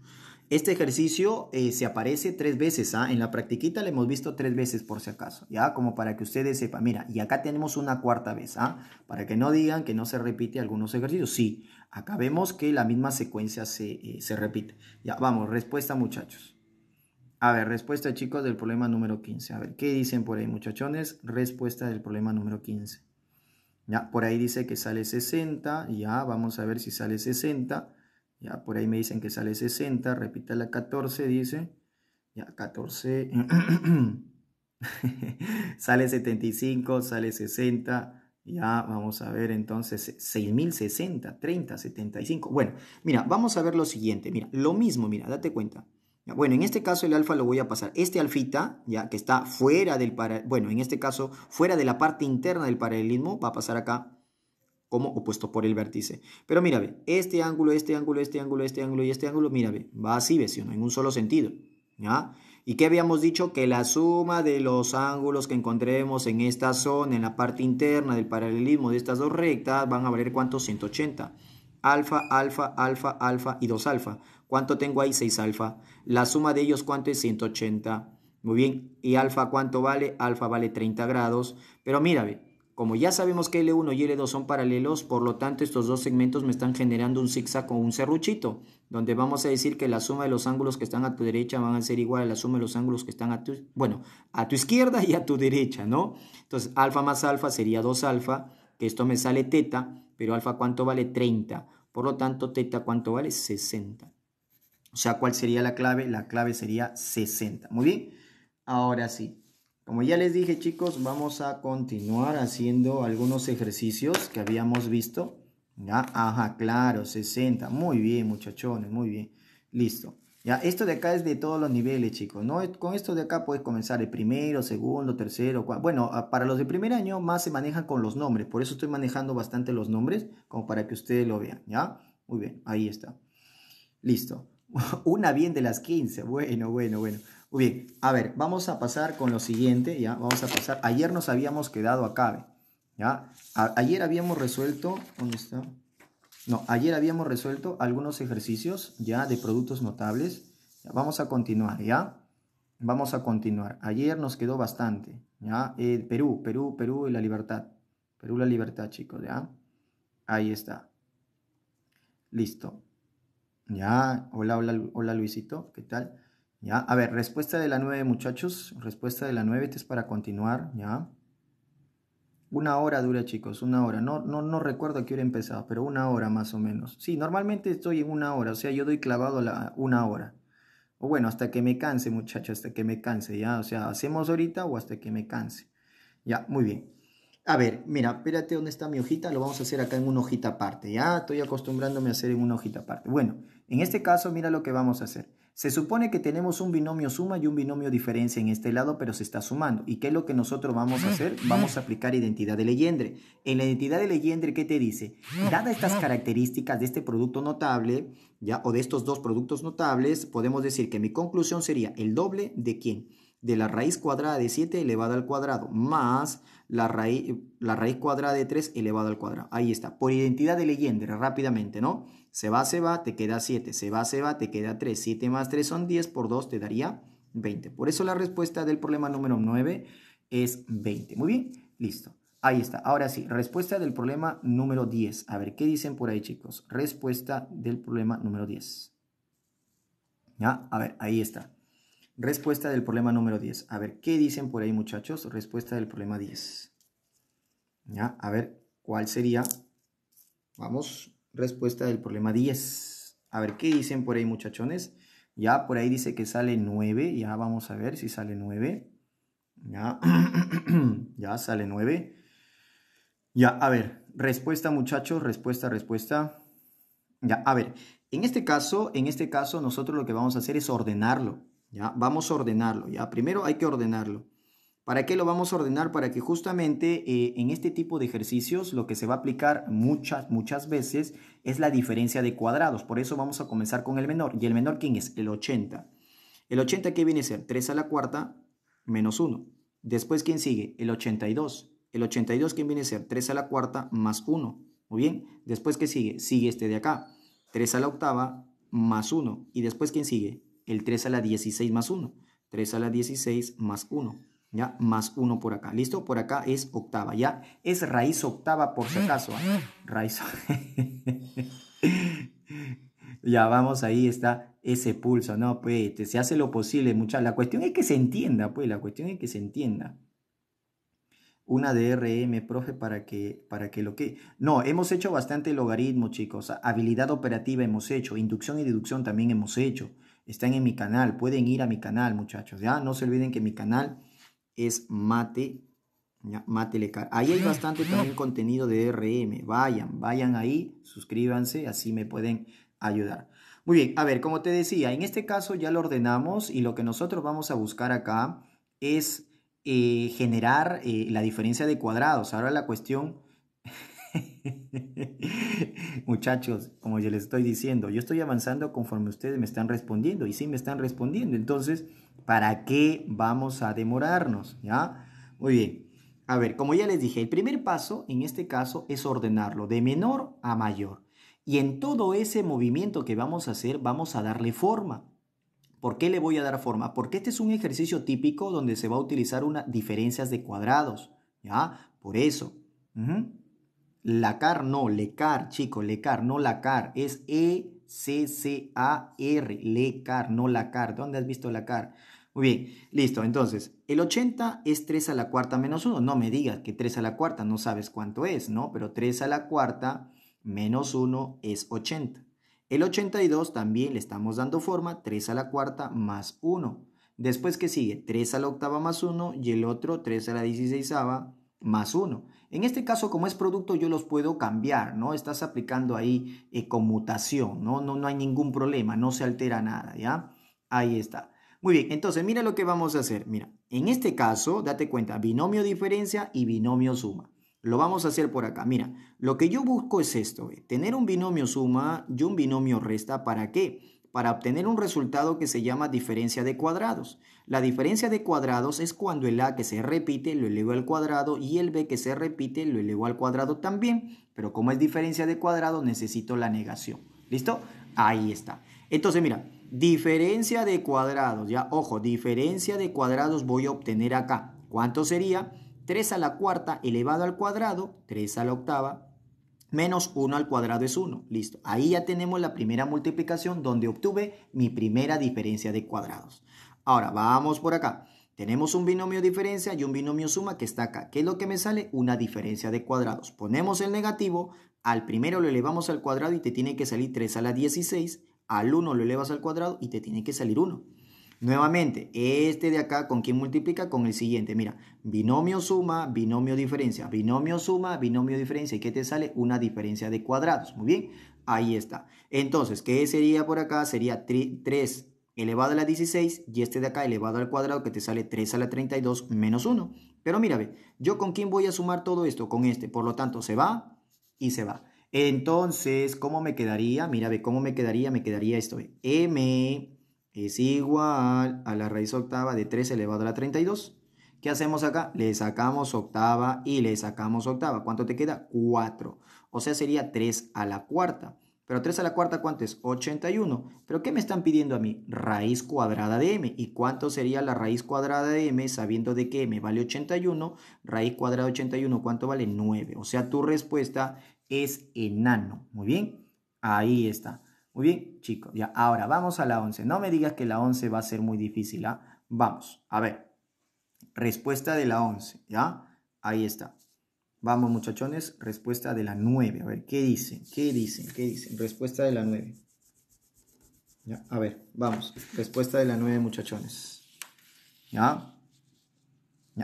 Este ejercicio eh, se aparece tres veces, ¿ah? en la practiquita le hemos visto tres veces por si acaso, ¿ya? Como para que ustedes sepan, mira, y acá tenemos una cuarta vez, ¿ah? Para que no digan que no se repite algunos ejercicios, sí, acá vemos que la misma secuencia se, eh, se repite. Ya, vamos, respuesta muchachos. A ver, respuesta chicos del problema número 15. A ver, ¿qué dicen por ahí muchachones? Respuesta del problema número 15. Ya, por ahí dice que sale 60, ya, vamos a ver si sale 60. Ya por ahí me dicen que sale 60, repita la 14, dice. Ya 14. <clears throat> sale 75, sale 60. Ya vamos a ver entonces 6060, 30, 75. Bueno, mira, vamos a ver lo siguiente. Mira, lo mismo, mira, date cuenta. Bueno, en este caso el alfa lo voy a pasar. Este alfita, ya que está fuera del bueno, en este caso fuera de la parte interna del paralelismo, va a pasar acá como opuesto por el vértice. Pero mira, ve, este ángulo, este ángulo, este ángulo, este ángulo y este ángulo, mira, ve, va así, ve, si en un solo sentido. ¿Ya? ¿Y qué habíamos dicho? Que la suma de los ángulos que encontremos en esta zona, en la parte interna del paralelismo de estas dos rectas, van a valer cuánto? 180. Alfa, alfa, alfa, alfa y 2 alfa. ¿Cuánto tengo ahí? 6 alfa. La suma de ellos, ¿cuánto es? 180. Muy bien. ¿Y alfa cuánto vale? Alfa vale 30 grados. Pero mira, ve, como ya sabemos que L1 y L2 son paralelos, por lo tanto estos dos segmentos me están generando un zigzag o un serruchito, donde vamos a decir que la suma de los ángulos que están a tu derecha van a ser igual a la suma de los ángulos que están a tu, bueno, a tu izquierda y a tu derecha, ¿no? Entonces, alfa más alfa sería 2 alfa, que esto me sale teta, pero alfa cuánto vale 30, por lo tanto teta cuánto vale 60. O sea, ¿cuál sería la clave? La clave sería 60. Muy bien. Ahora sí. Como ya les dije chicos, vamos a continuar haciendo algunos ejercicios que habíamos visto. ¿Ya? Ajá, claro, 60. Muy bien muchachones, muy bien. Listo. Ya, esto de acá es de todos los niveles, chicos, ¿no? Con esto de acá puedes comenzar el primero, segundo, tercero, Bueno, ah, para los de primer año más se manejan con los nombres, por eso estoy manejando bastante los nombres, como para que ustedes lo vean, ¿ya? Muy bien, ahí está. Listo. <laughs> Una bien de las 15. Bueno, bueno, bueno. Muy bien, a ver, vamos a pasar con lo siguiente, ¿ya? Vamos a pasar. Ayer nos habíamos quedado acá, ¿ya? ayer habíamos resuelto, ¿dónde está? No, ayer habíamos resuelto algunos ejercicios, ¿ya? De productos notables. Ya, vamos a continuar, ¿ya? Vamos a continuar. Ayer nos quedó bastante, ¿ya? Perú, Perú, Perú y la libertad. Perú la libertad, chicos, ¿ya? Ahí está. Listo. Ya, hola, hola, hola Luisito, ¿qué tal? ¿Ya? A ver, respuesta de la 9, muchachos. Respuesta de la 9, este es para continuar, ¿ya? Una hora dura, chicos, una hora. No, no, no recuerdo a qué hora empezaba, pero una hora más o menos. Sí, normalmente estoy en una hora, o sea, yo doy clavado la una hora. O bueno, hasta que me canse, muchachos, hasta que me canse, ¿ya? O sea, hacemos ahorita o hasta que me canse. Ya, muy bien. A ver, mira, espérate dónde está mi hojita, lo vamos a hacer acá en una hojita aparte, ¿ya? Estoy acostumbrándome a hacer en una hojita aparte. Bueno, en este caso, mira lo que vamos a hacer. Se supone que tenemos un binomio suma y un binomio diferencia en este lado, pero se está sumando. ¿Y qué es lo que nosotros vamos a mm, hacer? Vamos mm. a aplicar identidad de leyendre. En la identidad de leyendre, ¿qué te dice? Mm, Dadas estas características de este producto notable, ya, o de estos dos productos notables, podemos decir que mi conclusión sería el doble de quién? De la raíz cuadrada de 7 elevada al cuadrado, más la raíz, la raíz cuadrada de 3 elevado al cuadrado. Ahí está. Por identidad de leyenda, rápidamente, ¿no? Se va, se va, te queda 7. Se va, se va, te queda 3. 7 más 3 son 10, por 2 te daría 20. Por eso la respuesta del problema número 9 es 20. Muy bien, listo. Ahí está. Ahora sí, respuesta del problema número 10. A ver, ¿qué dicen por ahí, chicos? Respuesta del problema número 10. Ya, a ver, ahí está. Respuesta del problema número 10. A ver, ¿qué dicen por ahí muchachos? Respuesta del problema 10. ¿Ya? A ver, ¿cuál sería? Vamos, respuesta del problema 10. A ver, ¿qué dicen por ahí muchachones? Ya, por ahí dice que sale 9. Ya, vamos a ver si sale 9. Ya, <clears throat> ya sale 9. Ya, a ver, respuesta muchachos, respuesta, respuesta. Ya, a ver, en este caso, en este caso nosotros lo que vamos a hacer es ordenarlo. Vamos a ordenarlo, Primero hay que ordenarlo. ¿Para qué lo vamos a ordenar? Para que justamente eh, en este tipo de ejercicios lo que se va a aplicar muchas, muchas veces es la diferencia de cuadrados. Por eso vamos a comenzar con el menor. ¿Y el menor quién es? El 80. ¿El 80 qué viene a ser? 3 a la cuarta menos 1. Después, ¿quién sigue? El 82. El 82, ¿quién viene a ser? 3 a la cuarta más 1. Muy bien. Después, ¿qué sigue? Sigue este de acá. 3 a la octava más 1. Y después, ¿quién sigue? el 3 a la 16 más 1. 3 a la 16 más 1. ¿Ya? Más 1 por acá. ¿Listo? Por acá es octava. ¿Ya? Es raíz octava por si acaso. ¿eh? Raíz. <laughs> ya vamos, ahí está ese pulso, ¿no? Pues este, se hace lo posible, muchachos. La cuestión es que se entienda, pues, la cuestión es que se entienda. Una DRM, profe, para que, para que lo que... No, hemos hecho bastante logaritmo, chicos. Habilidad operativa hemos hecho. Inducción y deducción también hemos hecho están en mi canal. Pueden ir a mi canal, muchachos. Ya no se olviden que mi canal es Mate. matelecar, Mate Ahí hay bastante también contenido de RM. Vayan, vayan ahí, suscríbanse, así me pueden ayudar. Muy bien, a ver, como te decía, en este caso ya lo ordenamos y lo que nosotros vamos a buscar acá es eh, generar eh, la diferencia de cuadrados. Ahora la cuestión <laughs> Muchachos, como ya les estoy diciendo, yo estoy avanzando conforme ustedes me están respondiendo y sí me están respondiendo. Entonces, ¿para qué vamos a demorarnos? ¿Ya? Muy bien. A ver, como ya les dije, el primer paso en este caso es ordenarlo de menor a mayor. Y en todo ese movimiento que vamos a hacer, vamos a darle forma. ¿Por qué le voy a dar forma? Porque este es un ejercicio típico donde se va a utilizar una diferencias de cuadrados, ¿ya? Por eso. Lacar no, Lecar, chico, Lecar, no la car, es E-C-C-A-R, car, no car. ¿Dónde has visto la car? Muy bien, listo. Entonces, el 80 es 3 a la cuarta menos 1. No me digas que 3 a la cuarta no sabes cuánto es, ¿no? Pero 3 a la cuarta menos 1 es 80. El 82 también le estamos dando forma, 3 a la cuarta más 1. Después que sigue 3 a la octava más 1 y el otro 3 a la 16 más 1. En este caso, como es producto, yo los puedo cambiar, ¿no? Estás aplicando ahí eh, conmutación, ¿no? ¿no? No hay ningún problema, no se altera nada, ¿ya? Ahí está. Muy bien, entonces mira lo que vamos a hacer. Mira, en este caso, date cuenta, binomio diferencia y binomio suma. Lo vamos a hacer por acá. Mira, lo que yo busco es esto, tener un binomio suma y un binomio resta. ¿Para qué? para obtener un resultado que se llama diferencia de cuadrados. La diferencia de cuadrados es cuando el a que se repite lo elevo al cuadrado y el b que se repite lo elevo al cuadrado también, pero como es diferencia de cuadrado necesito la negación. ¿Listo? Ahí está. Entonces mira, diferencia de cuadrados, ya ojo, diferencia de cuadrados voy a obtener acá. ¿Cuánto sería? 3 a la cuarta elevado al cuadrado, 3 a la octava, menos 1 al cuadrado es 1. Listo. Ahí ya tenemos la primera multiplicación donde obtuve mi primera diferencia de cuadrados. Ahora, vamos por acá. Tenemos un binomio diferencia y un binomio suma que está acá. ¿Qué es lo que me sale? Una diferencia de cuadrados. Ponemos el negativo, al primero lo elevamos al cuadrado y te tiene que salir 3 a la 16, al 1 lo elevas al cuadrado y te tiene que salir 1. Nuevamente, este de acá, ¿con quién multiplica? Con el siguiente. Mira, binomio suma, binomio diferencia, binomio suma, binomio diferencia. ¿Y qué te sale? Una diferencia de cuadrados. Muy bien, ahí está. Entonces, ¿qué sería por acá? Sería 3 elevado a la 16 y este de acá elevado al cuadrado que te sale 3 a la 32 menos 1. Pero mira, ve, ¿yo con quién voy a sumar todo esto? Con este. Por lo tanto, se va y se va. Entonces, ¿cómo me quedaría? Mira, ve, ¿cómo me quedaría? Me quedaría esto, M es igual a la raíz octava de 3 elevado a la 32. ¿Qué hacemos acá? Le sacamos octava y le sacamos octava. ¿Cuánto te queda? 4. O sea, sería 3 a la cuarta. Pero 3 a la cuarta, ¿cuánto es? 81. ¿Pero qué me están pidiendo a mí? Raíz cuadrada de m. ¿Y cuánto sería la raíz cuadrada de m sabiendo de que m vale 81? Raíz cuadrada de 81, ¿cuánto vale? 9. O sea, tu respuesta es enano. Muy bien, ahí está. Muy bien, chicos, ya. Ahora vamos a la 11. No me digas que la 11 va a ser muy difícil, ¿ah? Vamos, a ver. Respuesta de la 11, ¿ya? Ahí está. Vamos, muchachones, respuesta de la 9. A ver, ¿qué dicen? ¿Qué dicen? ¿Qué dicen? Respuesta de la 9. Ya, a ver, vamos. Respuesta de la 9, muchachones. ¿Ya?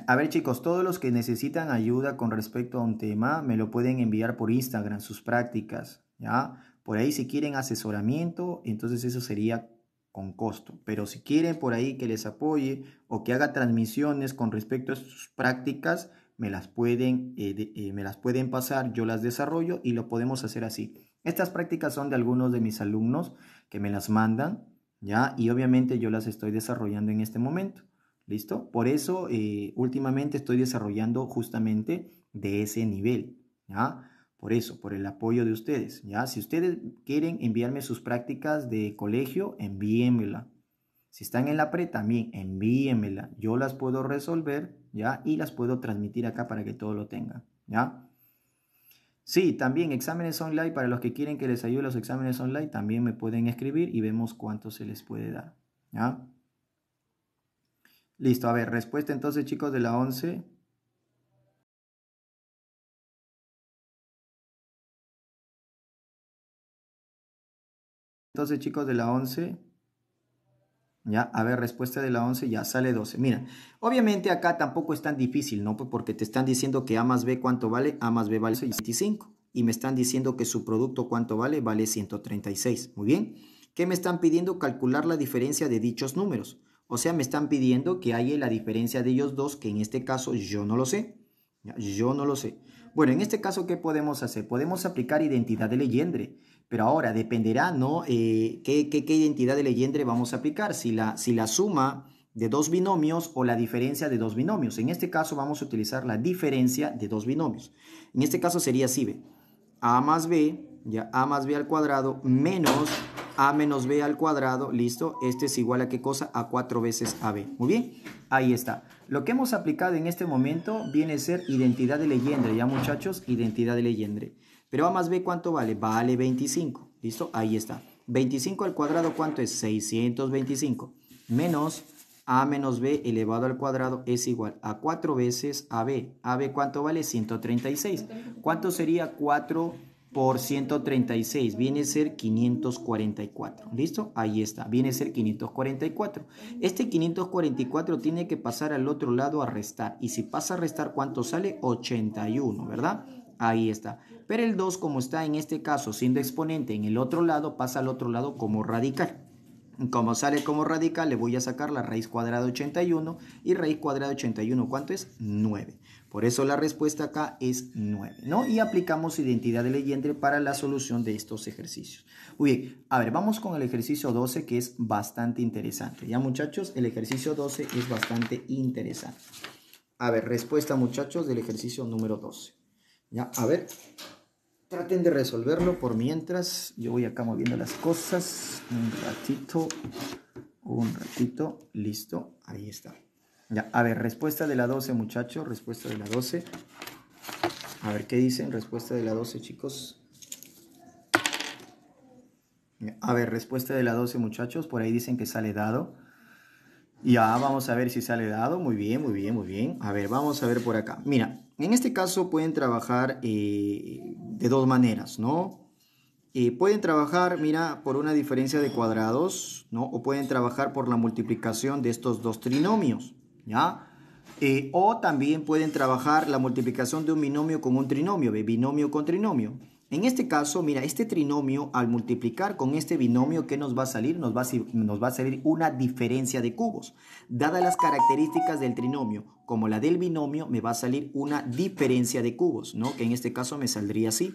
A ver chicos, todos los que necesitan ayuda con respecto a un tema, me lo pueden enviar por Instagram, sus prácticas, ¿ya? Por ahí si quieren asesoramiento, entonces eso sería con costo. Pero si quieren por ahí que les apoye o que haga transmisiones con respecto a sus prácticas, me las pueden, eh, eh, me las pueden pasar, yo las desarrollo y lo podemos hacer así. Estas prácticas son de algunos de mis alumnos que me las mandan, ¿ya? Y obviamente yo las estoy desarrollando en este momento, ¿listo? Por eso eh, últimamente estoy desarrollando justamente de ese nivel, ¿ya? por eso, por el apoyo de ustedes, ¿ya? Si ustedes quieren enviarme sus prácticas de colegio, envíenmela. Si están en la pre, también envíenmela. Yo las puedo resolver, ¿ya? Y las puedo transmitir acá para que todo lo tengan, ¿ya? Sí, también exámenes online, para los que quieren que les ayude los exámenes online, también me pueden escribir y vemos cuánto se les puede dar, ¿ya? Listo, a ver, respuesta entonces chicos de la 11. Entonces, chicos, de la 11, ya, a ver, respuesta de la 11, ya sale 12. Mira, obviamente acá tampoco es tan difícil, ¿no? Pues porque te están diciendo que A más B cuánto vale, A más B vale 65. Y me están diciendo que su producto cuánto vale, vale 136. Muy bien. ¿Qué me están pidiendo? Calcular la diferencia de dichos números. O sea, me están pidiendo que haya la diferencia de ellos dos, que en este caso yo no lo sé. Yo no lo sé. Bueno, en este caso, ¿qué podemos hacer? Podemos aplicar identidad de leyendre. Pero ahora dependerá, ¿no? Eh, qué, identidad de leyendre vamos a aplicar. Si la, si la suma de dos binomios o la diferencia de dos binomios. En este caso vamos a utilizar la diferencia de dos binomios. En este caso sería así, ¿ve? A más B, ya A más B al cuadrado menos A menos B al cuadrado, listo. Este es igual a qué cosa? A cuatro veces AB. Muy bien, ahí está. Lo que hemos aplicado en este momento viene a ser identidad de leyendre, ya muchachos, identidad de leyendre. Pero a más b, ¿cuánto vale? Vale 25. ¿Listo? Ahí está. 25 al cuadrado, ¿cuánto es? 625. Menos a menos b elevado al cuadrado es igual a 4 veces ab. ¿AB cuánto vale? 136. ¿Cuánto sería 4 por 136? Viene a ser 544. ¿Listo? Ahí está. Viene a ser 544. Este 544 tiene que pasar al otro lado a restar. Y si pasa a restar, ¿cuánto sale? 81, ¿verdad? Ahí está. Pero el 2, como está en este caso siendo exponente en el otro lado, pasa al otro lado como radical. Como sale como radical, le voy a sacar la raíz cuadrada de 81 y raíz cuadrada de 81, ¿cuánto es? 9. Por eso la respuesta acá es 9, ¿no? Y aplicamos identidad de leyendre para la solución de estos ejercicios. Muy bien, a ver, vamos con el ejercicio 12 que es bastante interesante. Ya muchachos, el ejercicio 12 es bastante interesante. A ver, respuesta muchachos del ejercicio número 12. Ya, a ver, traten de resolverlo por mientras. Yo voy acá moviendo las cosas. Un ratito, un ratito, listo, ahí está. Ya, a ver, respuesta de la 12, muchachos, respuesta de la 12. A ver qué dicen, respuesta de la 12, chicos. A ver, respuesta de la 12, muchachos. Por ahí dicen que sale dado. Ya, vamos a ver si sale dado. Muy bien, muy bien, muy bien. A ver, vamos a ver por acá. Mira, en este caso pueden trabajar eh, de dos maneras, ¿no? Eh, pueden trabajar, mira, por una diferencia de cuadrados, ¿no? O pueden trabajar por la multiplicación de estos dos trinomios, ¿ya? Eh, o también pueden trabajar la multiplicación de un binomio con un trinomio, binomio con trinomio. En este caso, mira, este trinomio al multiplicar con este binomio, ¿qué nos va a salir? Nos va a, salir una diferencia de cubos. Dadas las características del trinomio, como la del binomio, me va a salir una diferencia de cubos, ¿no? Que en este caso me saldría así.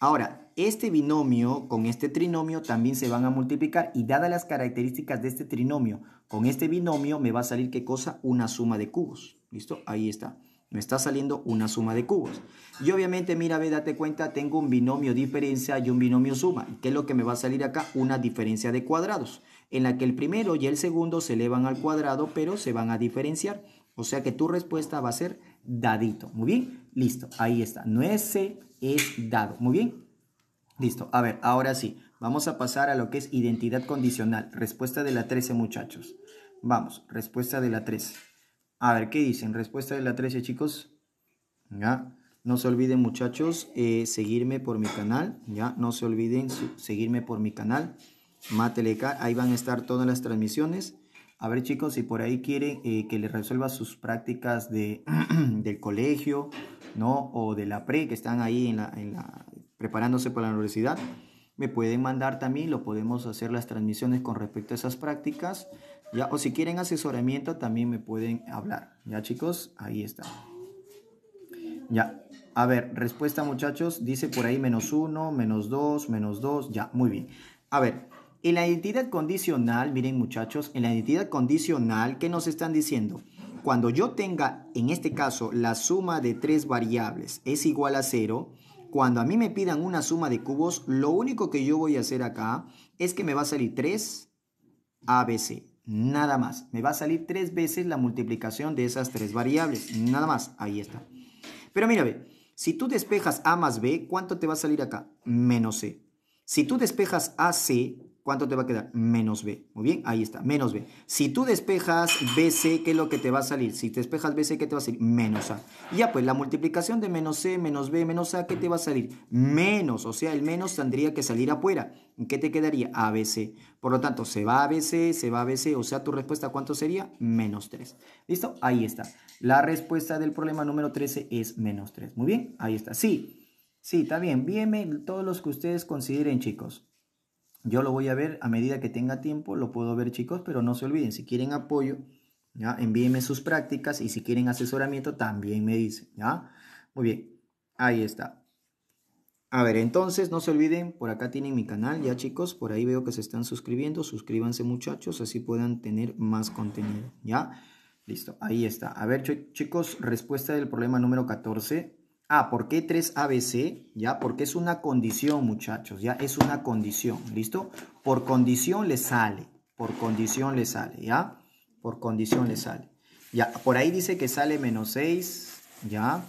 Ahora, este binomio con este trinomio también se van a multiplicar y dadas las características de este trinomio con este binomio me va a salir qué cosa? Una suma de cubos. ¿Listo? Ahí está. Me está saliendo una suma de cubos. Y obviamente, mira, ve, date cuenta, tengo un binomio diferencia y un binomio suma. qué es lo que me va a salir acá? Una diferencia de cuadrados, en la que el primero y el segundo se elevan al cuadrado, pero se van a diferenciar. O sea que tu respuesta va a ser dadito. Muy bien, listo, ahí está. No es C, es dado. Muy bien, listo. A ver, ahora sí, vamos a pasar a lo que es identidad condicional. Respuesta de la 13, muchachos. Vamos, respuesta de la 13. A ver, ¿qué dicen? Respuesta de la 13, chicos. Ya. No se olviden, muchachos, eh, seguirme por mi canal. Ya. No se olviden seguirme por mi canal. Mateleca. Ahí van a estar todas las transmisiones. A ver, chicos, si por ahí quieren eh, que les resuelva sus prácticas de, <clears throat> del colegio, ¿no? O de la pre, que están ahí preparándose para la universidad, me pueden mandar también. Lo podemos hacer las transmisiones con respecto a esas prácticas. O si quieren asesoramiento también me pueden hablar, ¿ya chicos? Ahí está. Ya, a ver, respuesta muchachos, dice por ahí menos uno, menos dos, menos dos, ya, muy bien. A ver, en la identidad condicional, miren muchachos, en la identidad condicional, ¿qué nos están diciendo? Cuando yo tenga, en este caso, la suma de tres variables es igual a cero, cuando a mí me pidan una suma de cubos, lo único que yo voy a hacer acá es que me va a salir 3 ABC nada más. Me va a salir tres veces la multiplicación de esas tres variables, nada más, ahí está. Pero mira, ve, si tú despejas A más B, ¿cuánto te va a salir acá? Menos C. Si tú despejas AC, ¿Cuánto te va a quedar? Menos B. Muy bien, ahí está, menos B. Si tú despejas BC, ¿qué es lo que te va a salir? Si te despejas BC, ¿qué te va a salir? Menos A. Ya, pues la multiplicación de menos C, menos B, menos A, ¿qué te va a salir? Menos, o sea, el menos tendría que salir afuera. ¿Qué te quedaría? ABC. Por lo tanto, se va a ABC, se va a ABC, o sea, tu respuesta, ¿cuánto sería? Menos 3. ¿Listo? Ahí está. La respuesta del problema número 13 es menos 3. Muy bien, ahí está. Sí, sí, está bien. bien, todos los que ustedes consideren, chicos. Yo lo voy a ver a medida que tenga tiempo, lo puedo ver chicos, pero no se olviden, si quieren apoyo, ¿ya? envíenme sus prácticas y si quieren asesoramiento también me dicen, ¿ya? Muy bien, ahí está. A ver, entonces no se olviden, por acá tienen mi canal, ya chicos, por ahí veo que se están suscribiendo, suscríbanse muchachos, así puedan tener más contenido, ¿ya? Listo, ahí está. A ver chicos, respuesta del problema número 14. Ah, ¿por qué 3ABC? ¿Ya? Porque es una condición, muchachos, ¿ya? Es una condición, ¿listo? Por condición le sale, por condición le sale, ¿ya? Por condición le sale. Ya, por ahí dice que sale menos 6, ¿ya?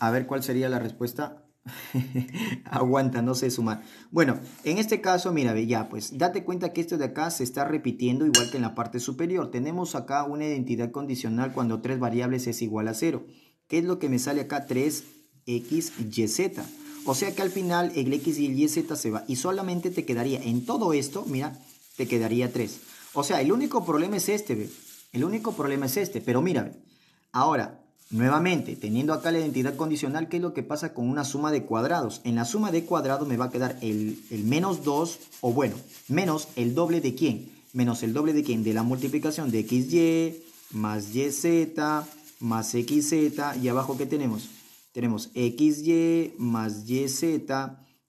A ver cuál sería la respuesta. <laughs> Aguanta, no sé sumar. Bueno, en este caso, mira, ve ya, pues date cuenta que esto de acá se está repitiendo igual que en la parte superior. Tenemos acá una identidad condicional cuando tres variables es igual a cero. ¿Qué es lo que me sale acá? 3x, y, z. O sea que al final el x y z se va. Y solamente te quedaría, en todo esto, mira, te quedaría 3. O sea, el único problema es este, ¿ve? El único problema es este. Pero mira, ahora, Nuevamente, teniendo acá la identidad condicional, ¿qué es lo que pasa con una suma de cuadrados? En la suma de cuadrados me va a quedar el, menos 2, o bueno, menos el doble de quién? Menos el doble de quién? De la multiplicación de xy más yz más xz. Y abajo, ¿qué tenemos? Tenemos xy más yz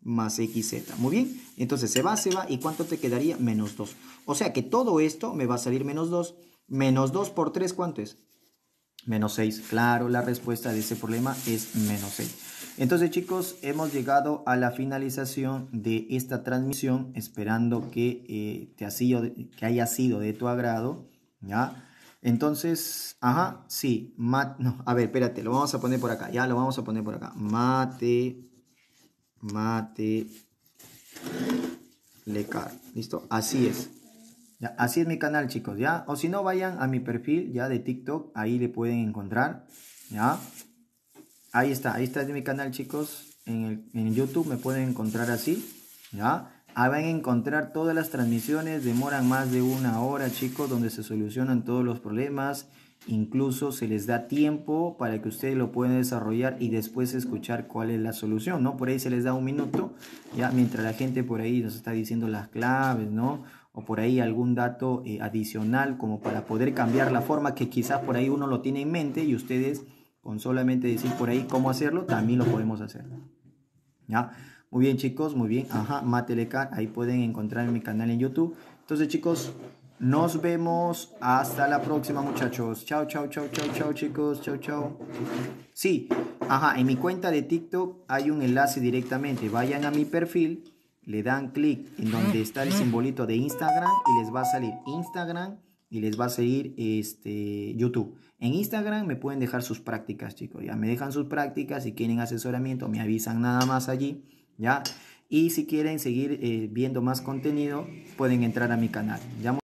más xz. Muy bien, entonces se va, se va. ¿Y cuánto te quedaría? Menos 2. O sea que todo esto me va a salir menos 2. Menos 2 por 3, ¿cuánto es? Menos 6, claro, la respuesta de ese problema es menos 6. Entonces chicos, hemos llegado a la finalización de esta transmisión, esperando que, eh, te sido, que haya sido de tu agrado, ¿ya? Entonces, ajá, sí, no, a ver, espérate, lo vamos a poner por acá, ya lo vamos a poner por acá. Mate, mate, lecar, listo, así es así es mi canal, chicos, ¿ya? O si no, vayan a mi perfil ya de TikTok, ahí le pueden encontrar, ¿ya? Ahí está, ahí está mi canal, chicos. En, en YouTube me pueden encontrar así, ¿ya? Ahí van a encontrar todas las transmisiones, demoran más de una hora, chicos, donde se solucionan todos los problemas. Incluso se les da tiempo para que ustedes lo puedan desarrollar y después escuchar cuál es la solución, ¿no? Por ahí se les da un minuto, ya mientras la gente por ahí nos está diciendo las claves, ¿no? o por ahí algún dato eh, adicional como para poder cambiar la forma que quizás por ahí uno lo tiene en mente y ustedes con solamente decir por ahí cómo hacerlo, también lo podemos hacer. ¿Ya? Muy bien chicos, muy bien. Ajá, Matelecar, ahí pueden encontrar mi canal en YouTube. Entonces chicos, nos vemos hasta la próxima, muchachos. Chao, chao, chao, chao, chao, chicos. Chao, chao. Sí, ajá, en mi cuenta de TikTok hay un enlace directamente. Vayan a mi perfil le dan clic en donde está el simbolito de Instagram y les va a salir Instagram y les va a seguir este, YouTube. En Instagram me pueden dejar sus prácticas, chicos. Ya me dejan sus prácticas. Si quieren asesoramiento, me avisan nada más allí. Ya. Y si quieren seguir eh, viendo más contenido, pueden entrar a mi canal.